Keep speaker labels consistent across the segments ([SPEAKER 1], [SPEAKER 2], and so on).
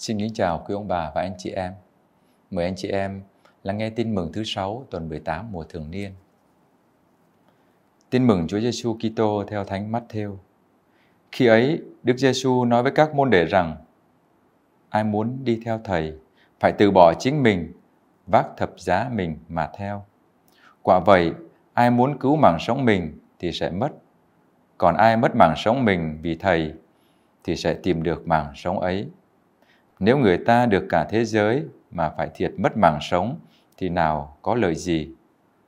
[SPEAKER 1] Xin kính chào quý ông bà và anh chị em. Mời anh chị em lắng nghe tin mừng thứ sáu tuần 18 mùa thường niên. Tin mừng Chúa Giêsu Kitô theo Thánh Matthew. Khi ấy, Đức Giêsu nói với các môn đệ rằng: Ai muốn đi theo thầy phải từ bỏ chính mình, vác thập giá mình mà theo. Quả vậy, ai muốn cứu mạng sống mình thì sẽ mất, còn ai mất mạng sống mình vì thầy thì sẽ tìm được mạng sống ấy nếu người ta được cả thế giới mà phải thiệt mất mạng sống thì nào có lợi gì?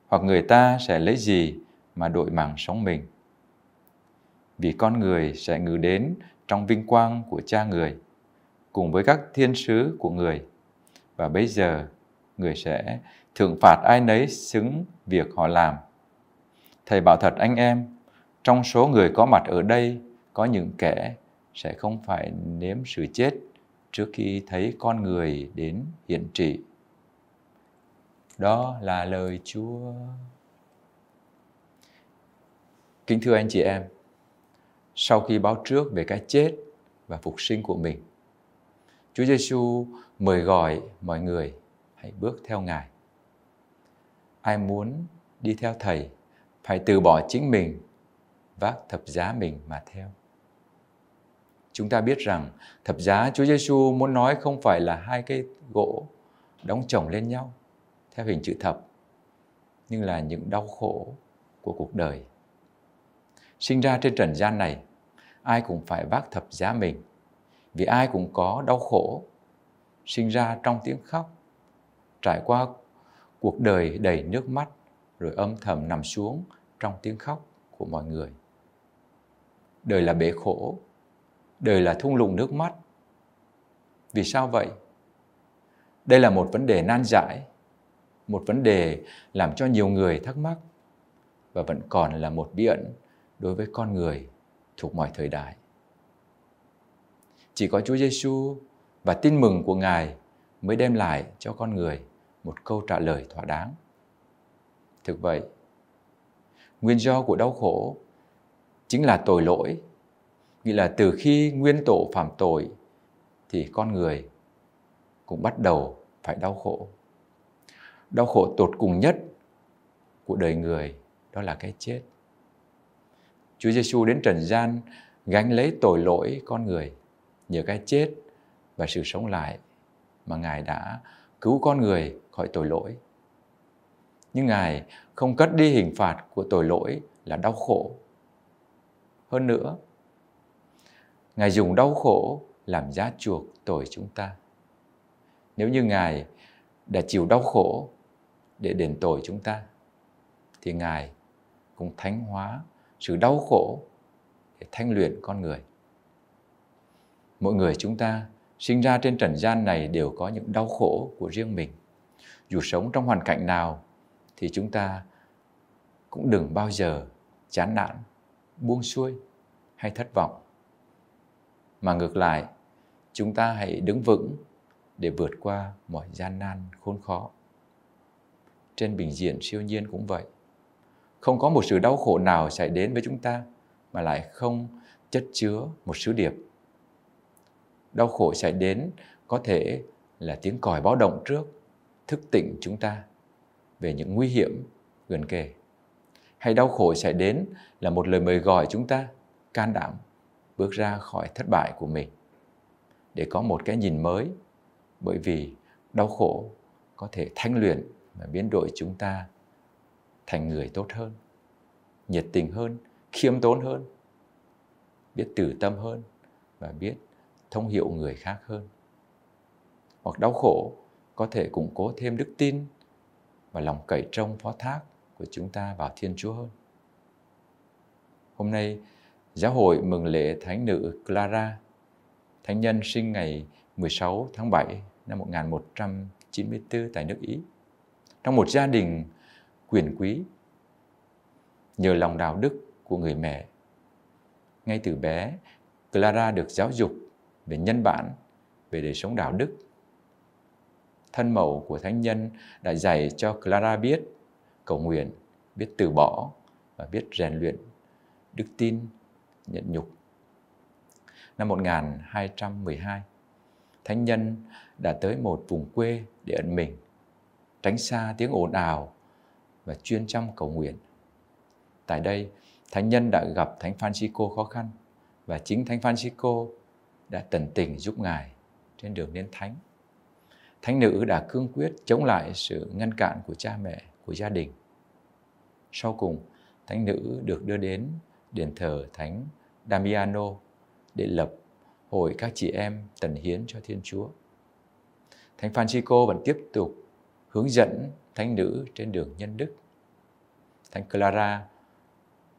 [SPEAKER 1] Hoặc người ta sẽ lấy gì mà đội mạng sống mình? Vì con người sẽ ngự đến trong vinh quang của cha người cùng với các thiên sứ của người và bây giờ người sẽ thượng phạt ai nấy xứng việc họ làm. Thầy bảo thật anh em, trong số người có mặt ở đây có những kẻ sẽ không phải nếm sự chết trước khi thấy con người đến hiện trị. Đó là lời Chúa. Kính thưa anh chị em, sau khi báo trước về cái chết và phục sinh của mình, Chúa Giêsu mời gọi mọi người hãy bước theo Ngài. Ai muốn đi theo Thầy phải từ bỏ chính mình, vác thập giá mình mà theo chúng ta biết rằng thập giá Chúa Giêsu muốn nói không phải là hai cây gỗ đóng chồng lên nhau theo hình chữ thập, nhưng là những đau khổ của cuộc đời. Sinh ra trên trần gian này, ai cũng phải vác thập giá mình, vì ai cũng có đau khổ. Sinh ra trong tiếng khóc, trải qua cuộc đời đầy nước mắt, rồi âm thầm nằm xuống trong tiếng khóc của mọi người. Đời là bể khổ, đời là thung lũng nước mắt. Vì sao vậy? Đây là một vấn đề nan giải, một vấn đề làm cho nhiều người thắc mắc và vẫn còn là một bí ẩn đối với con người thuộc mọi thời đại. Chỉ có Chúa Giêsu và tin mừng của Ngài mới đem lại cho con người một câu trả lời thỏa đáng. Thực vậy, nguyên do của đau khổ chính là tội lỗi nghĩa là từ khi nguyên tổ phạm tội thì con người cũng bắt đầu phải đau khổ đau khổ tột cùng nhất của đời người đó là cái chết Chúa Giêsu đến trần gian gánh lấy tội lỗi con người nhờ cái chết và sự sống lại mà Ngài đã cứu con người khỏi tội lỗi. Nhưng Ngài không cất đi hình phạt của tội lỗi là đau khổ. Hơn nữa, Ngài dùng đau khổ làm giá chuộc tội chúng ta. Nếu như Ngài đã chịu đau khổ để đền tội chúng ta, thì Ngài cũng thánh hóa sự đau khổ để thanh luyện con người. Mỗi người chúng ta sinh ra trên trần gian này đều có những đau khổ của riêng mình. Dù sống trong hoàn cảnh nào thì chúng ta cũng đừng bao giờ chán nản, buông xuôi hay thất vọng mà ngược lại chúng ta hãy đứng vững để vượt qua mọi gian nan khốn khó trên bình diện siêu nhiên cũng vậy không có một sự đau khổ nào xảy đến với chúng ta mà lại không chất chứa một sứ điệp đau khổ xảy đến có thể là tiếng còi báo động trước thức tỉnh chúng ta về những nguy hiểm gần kề hay đau khổ xảy đến là một lời mời gọi chúng ta can đảm bước ra khỏi thất bại của mình để có một cái nhìn mới bởi vì đau khổ có thể thanh luyện và biến đổi chúng ta thành người tốt hơn nhiệt tình hơn khiêm tốn hơn biết từ tâm hơn và biết thông hiểu người khác hơn hoặc đau khổ có thể củng cố thêm đức tin và lòng cậy trông phó thác của chúng ta vào thiên chúa hơn hôm nay Giáo hội mừng lễ Thánh nữ Clara, thánh nhân sinh ngày 16 tháng 7 năm 1194 tại nước Ý. Trong một gia đình quyền quý, nhờ lòng đạo đức của người mẹ. Ngay từ bé, Clara được giáo dục về nhân bản, về đời sống đạo đức. Thân mẫu của thánh nhân đã dạy cho Clara biết cầu nguyện, biết từ bỏ và biết rèn luyện đức tin nhận nhục. Năm 1212, thánh nhân đã tới một vùng quê để ẩn mình, tránh xa tiếng ồn ào và chuyên chăm cầu nguyện. Tại đây, thánh nhân đã gặp thánh Francisco khó khăn và chính thánh Francisco đã tận tình giúp ngài trên đường đến thánh. Thánh nữ đã cương quyết chống lại sự ngăn cản của cha mẹ, của gia đình. Sau cùng, thánh nữ được đưa đến đền thờ Thánh Damiano để lập hội các chị em tần hiến cho Thiên Chúa. Thánh Francisco vẫn tiếp tục hướng dẫn thánh nữ trên đường nhân đức. Thánh Clara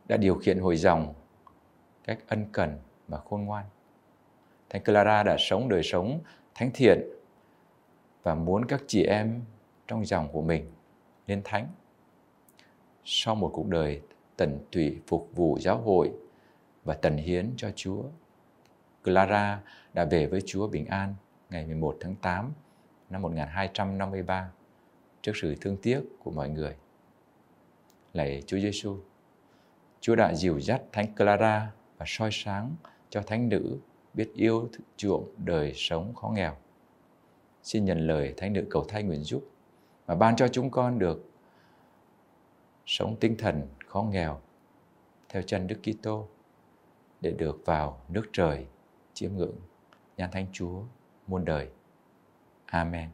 [SPEAKER 1] đã điều khiển hội dòng cách ân cần và khôn ngoan. Thánh Clara đã sống đời sống thánh thiện và muốn các chị em trong dòng của mình lên thánh. Sau một cuộc đời tận tụy phục vụ giáo hội và tận hiến cho Chúa. Clara đã về với Chúa bình an ngày 11 tháng 8 năm 1253 trước sự thương tiếc của mọi người. Lạy Chúa Giêsu, Chúa đã dìu dắt Thánh Clara và soi sáng cho Thánh nữ biết yêu chuộng đời sống khó nghèo. Xin nhận lời Thánh nữ cầu thay nguyện giúp và ban cho chúng con được sống tinh thần khó nghèo theo chân Đức Kitô để được vào nước trời chiêm ngưỡng nhan thánh Chúa muôn đời. Amen.